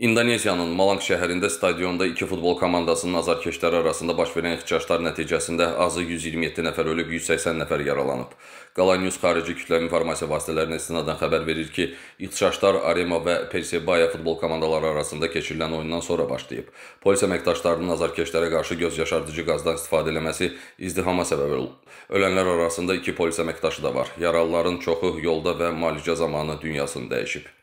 İndonesiyanın Malang şəhərində stadionda iki futbol komandasının azarkeşləri arasında baş verən ixtişaşlar nəticəsində azı 127 nəfər ölüb, 180 nəfər yaralanıb. Qala News xarici kütləvi informasiya vasitələrinə istinadən xəbər verir ki, ixtişaşlar Arema və Persebaya futbol komandaları arasında keçirilən oyundan sonra başlayıb. Polis əməkdaşlarının azarkeşlərə qarşı göz yaşardıcı qazdan istifadə eləməsi izdihama səbəb olub. Ölənlər arasında iki polis əməkdaşı da var. Yaralıların çoxu yolda və müalicə zamanı dünyasını dəyişib.